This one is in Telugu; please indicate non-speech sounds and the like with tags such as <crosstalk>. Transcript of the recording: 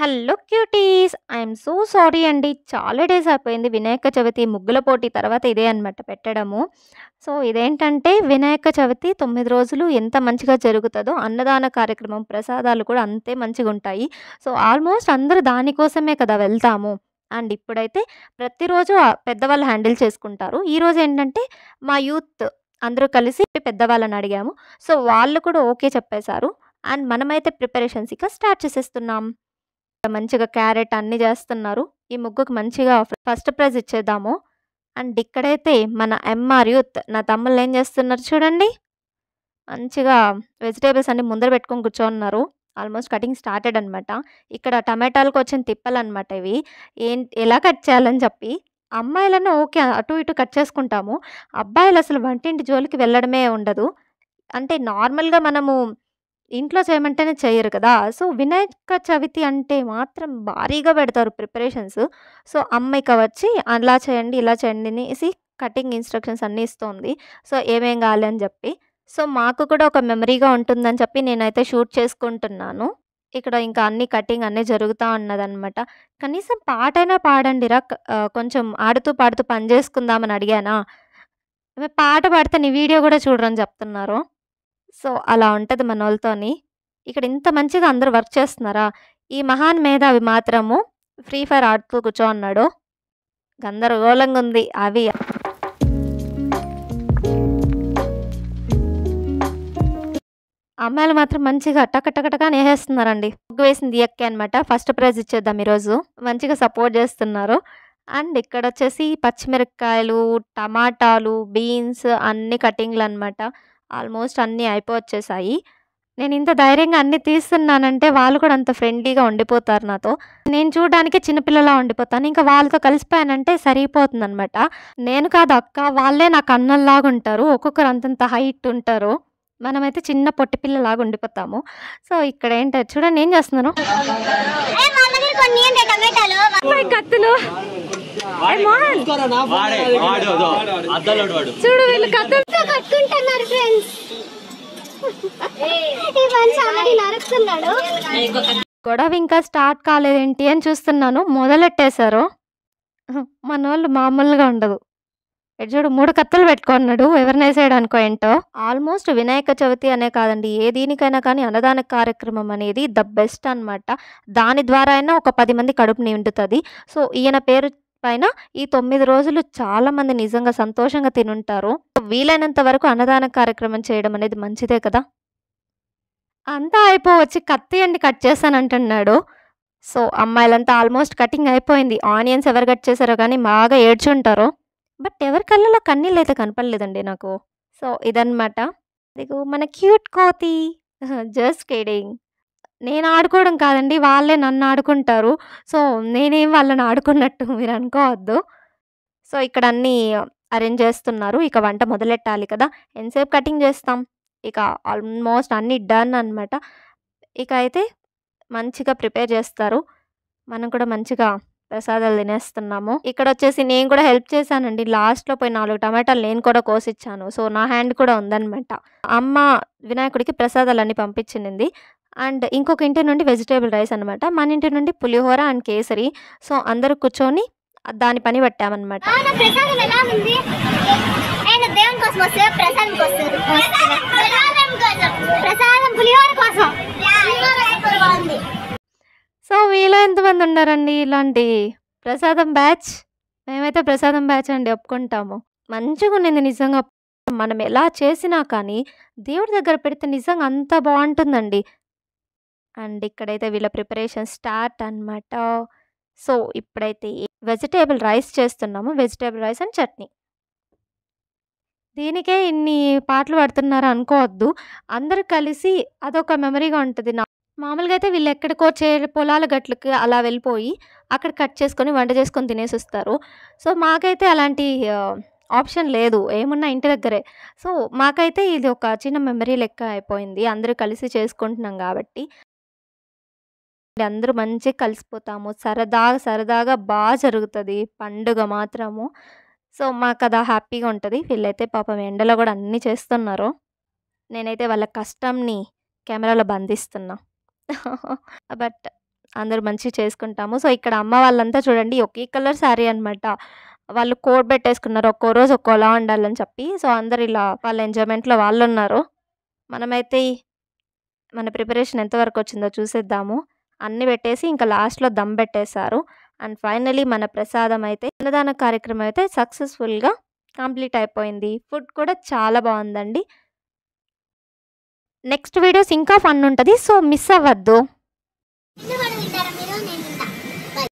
hello cuties I'm so sorry అండి చాలా డేస్ అయిపోయింది వినాయక చవితి ముగ్గుల పోటీ తర్వాత ఇదే అనమాట పెట్టడము సో ఇదేంటంటే వినాయక చవితి తొమ్మిది రోజులు ఎంత మంచిగా జరుగుతుందో అన్నదాన కార్యక్రమం ప్రసాదాలు కూడా అంతే మంచిగా ఉంటాయి సో ఆల్మోస్ట్ అందరూ దానికోసమే కదా వెళ్తాము అండ్ ఇప్పుడైతే ప్రతిరోజు పెద్దవాళ్ళు హ్యాండిల్ చేసుకుంటారు ఈరోజు ఏంటంటే మా యూత్ అందరూ కలిసి పెద్దవాళ్ళని అడిగాము సో వాళ్ళు కూడా ఓకే చెప్పేశారు అండ్ మనమైతే ప్రిపరేషన్స్ ఇక స్టార్ట్ చేసేస్తున్నాం మంచిగా క్యారెట్ అన్నీ చేస్తున్నారు ఈ ముగ్గుకు మంచిగా ఫస్ట్ ప్రైజ్ ఇచ్చేద్దాము అండ్ ఇక్కడైతే మన ఎంఆర్ యూత్ నా తమ్ముళ్ళు ఏం చేస్తున్నారు చూడండి మంచిగా వెజిటేబుల్స్ అన్ని ముందర పెట్టుకొని కూర్చోన్నారు ఆల్మోస్ట్ కటింగ్ స్టార్టెడ్ అనమాట ఇక్కడ టమాటాలకు వచ్చిన తిప్పలు అనమాట ఇవి ఏం ఎలా కట్ చేయాలని చెప్పి అమ్మాయిలను ఓకే అటు ఇటు కట్ చేసుకుంటాము అబ్బాయిలు అసలు వంటింటి జోలికి వెళ్ళడమే ఉండదు అంటే నార్మల్గా మనము ఇంట్లో చేయమంటేనే చేయరు కదా సో వినాయక చవితి అంటే మాత్రం భారీగా పెడతారు ప్రిపరేషన్స్ సో అమ్మాయికి వచ్చి అలా చేయండి ఇలా చేయండి అనేసి కటింగ్ ఇన్స్ట్రక్షన్స్ అన్నీ ఇస్తుంది సో ఏమేం కావాలి అని చెప్పి సో మాకు కూడా ఒక మెమరీగా ఉంటుందని చెప్పి నేనైతే షూట్ చేసుకుంటున్నాను ఇక్కడ ఇంకా అన్ని కటింగ్ అన్నీ జరుగుతూ ఉన్నది అనమాట కనీసం పాటైనా పాడండిరా కొంచెం ఆడుతూ పాడుతూ పని చేసుకుందామని అడిగానా పాట పాడితే నీ వీడియో కూడా చూడరని చెప్తున్నారు సో అలా ఉంటుంది మన వాళ్ళతోని ఇక్కడ ఇంత మంచిగా అందరూ వర్క్ చేస్తున్నారా ఈ మహాన్ మేధావి మాత్రము ఫ్రీ ఫైర్ ఆడుతూ కూర్చో అన్నాడు గందరగోళంగా ఉంది అవి అమ్మాయిలు మాత్రం మంచిగా టకటకటగా నేసేస్తున్నారండి ముగ్గు వేసింది ఎక్కే అనమాట ఫస్ట్ ప్రైజ్ ఇచ్చేద్దాం ఈరోజు మంచిగా సపోర్ట్ చేస్తున్నారు అండ్ ఇక్కడ వచ్చేసి పచ్చిమిరపకాయలు టమాటాలు బీన్స్ అన్ని కటింగ్లు అనమాట ఆల్మోస్ట్ అన్నీ అయిపోవచ్చేసాయి నేను ఇంత ధైర్యంగా అన్నీ తీస్తున్నానంటే వాళ్ళు కూడా అంత ఫ్రెండ్లీగా ఉండిపోతారు నాతో నేను చూడడానికి చిన్నపిల్లలా ఉండిపోతాను ఇంకా వాళ్ళతో కలిసిపోయానంటే సరిపోతుంది అనమాట నేను కాదు అక్క వాళ్ళే నాకు అన్నల్లాగా ఉంటారు ఒక్కొక్కరు అంతంత హైట్ ఉంటారు మనమైతే చిన్న పొట్టి పిల్లలాగా ఉండిపోతాము సో ఇక్కడ ఏంటో చూడండి ఏం చేస్తున్నాను కత్తులు చూడు వీళ్ళు కట్టుకుంటున్నారు గొడవ ఇంకా స్టార్ట్ కాలేదేంటి అని చూస్తున్నాను మొదలెట్టేశారు మన వాళ్ళు మామూలుగా ఉండదు చూడు మూడు కత్తలు పెట్టుకున్నాడు ఎవరినేసాడు అనుకో ఏంటో ఆల్మోస్ట్ వినాయక చవితి అనే కాదండి ఏ దీనికైనా కానీ అన్నదాన కార్యక్రమం అనేది ద బెస్ట్ అనమాట దాని ద్వారా అయినా ఒక పది మంది కడుపు నిండుతుంది సో ఈయన పేరు పైన ఈ తొమ్మిది రోజులు చాలామంది నిజంగా సంతోషంగా తినుంటారు వీలైనంత వరకు అన్నదాన కార్యక్రమం చేయడం అనేది మంచిదే కదా అంతా అయిపోవచ్చి కత్తి అండి కట్ చేశానంటున్నాడు సో అమ్మాయిలంతా ఆల్మోస్ట్ కటింగ్ అయిపోయింది ఆనియన్స్ ఎవరు కట్ చేశారో కానీ బాగా ఏడ్చుంటారు బట్ ఎవరి కళ్ళలో కన్నీళ్ళు అయితే కనపడలేదండి నాకు సో ఇదనమాట మన క్యూట్ కోతి <laughs> జస్ట్ కేడింగ్ నేను ఆడుకోవడం కాదండి వాళ్ళే నన్ను ఆడుకుంటారు సో నేనేం వాళ్ళని ఆడుకున్నట్టు మీరు అనుకోవద్దు సో ఇక్కడ అన్నీ అరేంజ్ చేస్తున్నారు ఇక వంట మొదలెట్టాలి కదా ఎంతసేపు కటింగ్ చేస్తాం ఇక ఆల్మోస్ట్ అన్నీ డన్ అనమాట ఇక అయితే మంచిగా ప్రిపేర్ చేస్తారు మనం కూడా మంచిగా ప్రసాదాలు తినేస్తున్నాము ఇక్కడ వచ్చేసి నేను కూడా హెల్ప్ చేశానండి లాస్ట్లో పోయి నాలుగు టమాటాలు నేను కూడా కోసిచ్చాను సో నా హ్యాండ్ కూడా ఉందనమాట అమ్మ వినాయకుడికి ప్రసాదాలన్నీ పంపించింది అండ్ ఇంకొక ఇంటి నుండి వెజిటేబుల్ రైస్ అనమాట మన ఇంటి నుండి పులిహోర అండ్ కేసరి సో అందరు కూర్చొని దాని పని పట్టామన్నమాట సో వీలో ఎంతమంది ఉన్నారండి ఇలాంటి ప్రసాదం బ్యాచ్ మేమైతే ప్రసాదం బ్యాచ్ అండి ఒప్పుకుంటాము మంచిగా ఉండింది నిజంగా మనం ఎలా చేసినా కానీ దేవుడి దగ్గర పెడితే నిజంగా అంత బాగుంటుందండి అండ్ ఇక్కడైతే వీళ్ళ ప్రిపరేషన్ స్టార్ట్ అనమాట సో ఇప్పుడైతే వెజిటేబుల్ రైస్ చేస్తున్నాము వెజిటేబుల్ రైస్ అండ్ చట్నీ దీనికే ఇన్ని పాటలు పడుతున్నారు అనుకోవద్దు అందరు కలిసి అదొక మెమరీగా ఉంటుంది నా మామూలుగా అయితే వీళ్ళు ఎక్కడికో చే పొలాల గట్లకి అలా వెళ్ళిపోయి అక్కడ కట్ చేసుకొని వంట చేసుకొని తినేసి వస్తారు సో మాకైతే అలాంటి ఆప్షన్ లేదు ఏమున్నా ఇంటి దగ్గరే సో మాకైతే ఇది ఒక చిన్న మెమరీ లెక్క అయిపోయింది అందరూ కలిసి చేసుకుంటున్నాం కాబట్టి మోస్ట్లీ అందరూ మంచిగా కలిసిపోతాము సరదాగా సరదాగా బాగా జరుగుతుంది పండుగ మాత్రము సో మాకు అది హ్యాపీగా ఉంటుంది వీళ్ళైతే పాపం ఎండలో కూడా అన్నీ చేస్తున్నారు నేనైతే వాళ్ళ కష్టంని కెమెరాలో బంధిస్తున్నా <laughs> బట్ అందరూ మంచిగా చేసుకుంటాము సో ఇక్కడ అమ్మ వాళ్ళంతా చూడండి ఒకే కలర్ శారీ అనమాట వాళ్ళు కోడ్ పెట్టేసుకున్నారు ఒక్కో రోజు ఒక్కోలా ఉండాలని చెప్పి సో అందరు ఇలా వాళ్ళ ఎంజాయ్మెంట్లో వాళ్ళు ఉన్నారు మనమైతే మన ప్రిపరేషన్ ఎంతవరకు వచ్చిందో చూసేద్దాము అన్నీ పెట్టేసి ఇంకా లాస్ట్లో దమ్ పెట్టేశారు అండ్ ఫైనలీ మన ప్రసాదం అయితే అన్నదాన కార్యక్రమం అయితే సక్సెస్ఫుల్గా కంప్లీట్ అయిపోయింది ఫుడ్ కూడా చాలా బాగుందండి నెక్స్ట్ వీడియోస్ ఇంకా ఫన్ ఉంటుంది సో మిస్ అవ్వద్దు